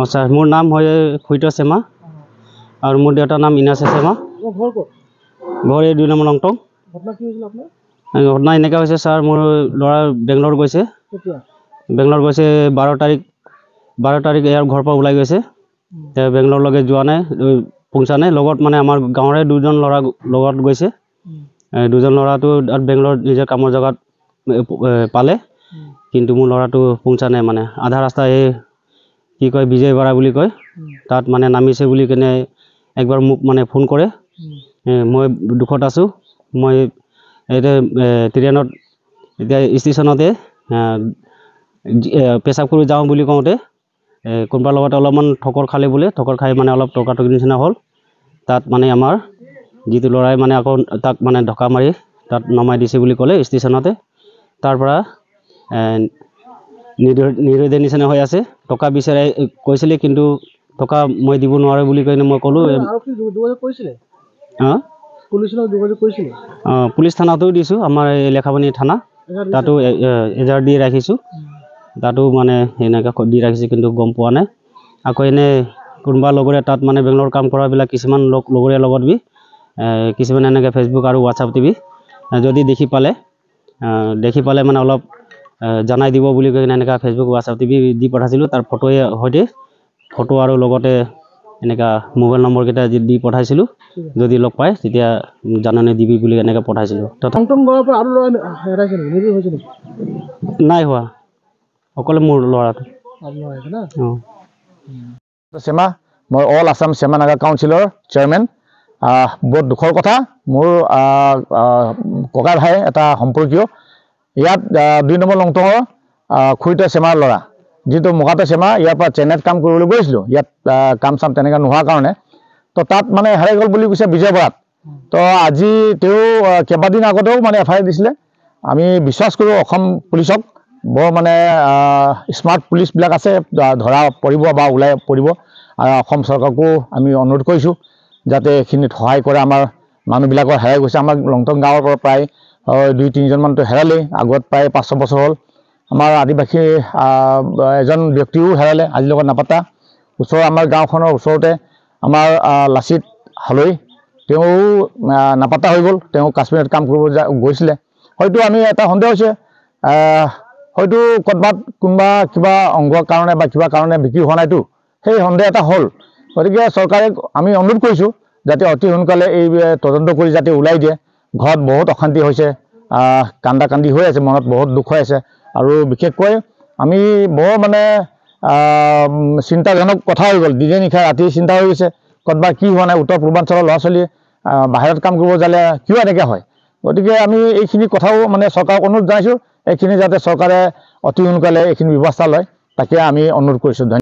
আচ্ছা মোৰ নাম হয় খুইত শেমা আৰু মোৰ দেউতাৰ নাম ইনাচে শেমা ঘৰ এই দুই নম্বৰ লংটং ঘটনা এনেকুৱা হৈছে ছাৰ মোৰ ল'ৰা বেংগলোৰ গৈছে বেংগলোৰ গৈছে বাৰ তাৰিখ বাৰ তাৰিখ ইয়াৰ ঘৰৰ পৰা ওলাই গৈছে বেংগলৰলৈকে যোৱা নাই পুংচা নাই লগত মানে আমাৰ গাঁৱৰে দুজন ল'ৰা লগত গৈছে দুজন ল'ৰাটো তাত বেংগলোৰ নিজৰ কামৰ জেগাত পালে কিন্তু মোৰ ল'ৰাটো পুংচা নাই মানে আধা ৰাস্তা এই কি কয় বিজয় বৰা বুলি কয় তাত মানে নামিছে বুলি কেনে একবাৰ মোক মানে ফোন কৰে মই দুখত আছোঁ মই এতিয়া ট্ৰেইনত এতিয়া ষ্টেচনতে পেচাব কৰি যাওঁ বুলি কওঁতে কোনোবাৰ লগত অলপমান ঠকৰ খালে বোলে ঠকৰ খাই মানে অলপ টকা টকিৰ নিচিনা হ'ল তাত মানে আমাৰ যিটো ল'ৰাই মানে আকৌ তাক মানে ধকা মাৰি তাত নমাই দিছে বুলি ক'লে ষ্টেচনতে তাৰপৰা নিৰ নিৰোধে নিচিনা হৈ আছে টকা বিচাৰে কৈছিলে কিন্তু টকা মই দিব নোৱাৰোঁ বুলি কৈ মই ক'লোঁ অঁ পুলিচ থানাতো দিছোঁ আমাৰ এই লেখাপানী থানা তাতো এজাৰ দি ৰাখিছোঁ তাতো মানে সেনেকৈ দি ৰাখিছোঁ কিন্তু গম পোৱা নাই আকৌ এনে কোনোবা লগৰে তাত মানে বেংগলৰ কাম কৰাবিলাক কিছুমান লগ লগৰীয়া লগত বি কিছুমান এনেকৈ ফেচবুক আৰু হোৱাটছআপ টিভি যদি দেখি পালে দেখি পালে মানে অলপ জনাই দিব বুলি কৈ কিনে এনেকুৱা ফেচবুক হোৱাটছআপ টিভি দি পঠাইছিলোঁ তাৰ ফটোৱে সৈতে ফটো আৰু লগতে এনেকুৱা মোবাইল নম্বৰকেইটা দি পঠাইছিলোঁ যদি লগ পায় তেতিয়া জাননে দিবি বুলি এনেকৈ পঠাইছিলোঁ নাই হোৱা অকলে মোৰ ল'ৰাটো শ্যামা মই অল আছাম চেমা নাগা কাউঞ্চিলৰ চেয়াৰমেন বহুত দুখৰ কথা মোৰ ককা ভাই এটা সম্পৰ্কীয় ইয়াত দুই নম্বৰ লংটঙৰ খুৰিটো চেমাৰ ল'ৰা যিটো মুখাতে চেমা ইয়াৰ পৰা চেন্নাইত কাম কৰিবলৈ গৈছিলোঁ ইয়াত কাম চাম তেনেকৈ নোহোৱাৰ কাৰণে তো তাত মানে হেৰাই গ'ল বুলি কৈছে বিজয়বৰাত তো আজি তেওঁ কেইবাদিন আগতেও মানে এফ আই আৰ দিছিলে আমি বিশ্বাস কৰোঁ অসম পুলিচক বৰ মানে স্মাৰ্ট পুলিচবিলাক আছে ধৰা পৰিব বা ওলাই পৰিব আৰু অসম চৰকাৰকো আমি অনুৰোধ কৰিছোঁ যাতে এইখিনিত সহায় কৰে আমাৰ মানুহবিলাকৰ হেৰাই গৈছে আমাৰ লংটং গাঁৱৰ পৰা প্ৰায় দুই তিনিজনমানতো হেৰালেই আগত প্ৰায় পাঁচ ছবছৰ হ'ল আমাৰ আদিবাসী এজন ব্যক্তিও হেৰালে আজিৰ লগত নাপাতা ওচৰৰ আমাৰ গাঁওখনৰ ওচৰতে আমাৰ লাচিত হালৈ তেওঁও নাপাতা হৈ গ'ল তেওঁ কাশ্মীৰত কাম কৰিব গৈছিলে হয়তো আমি এটা সন্দেহ হৈছে হয়তো ক'ৰবাত কোনোবা কিবা অংগৰ কাৰণে বা কিবা কাৰণে বিক্ৰী হোৱা নাইতো সেই সন্দেহ এটা হ'ল গতিকে চৰকাৰে আমি অনুৰোধ কৰিছোঁ যাতে অতি সোনকালে এই তদন্ত কৰি যাতে ওলাই দিয়ে ঘৰত বহুত অশান্তি হৈছে কান্দা কান্দি হৈ আছে মনত বহুত দুখ হৈ আছে আৰু বিশেষকৈ আমি বৰ মানে চিন্তাজনক কথা হৈ গ'ল দিনে নিশা ৰাতি চিন্তা হৈ গৈছে ক'তবা কি হোৱা নাই উত্তৰ পূৰ্বাঞ্চলৰ ল'ৰা ছোৱালীয়ে বাহিৰত কাম কৰিব যালে কিয় এনেকৈ হয় গতিকে আমি এইখিনি কথাও মানে চৰকাৰক অনুৰোধ জনাইছোঁ এইখিনি যাতে চৰকাৰে অতি সোনকালে এইখিনি ব্যৱস্থা লয় তাকে আমি অনুৰোধ কৰিছোঁ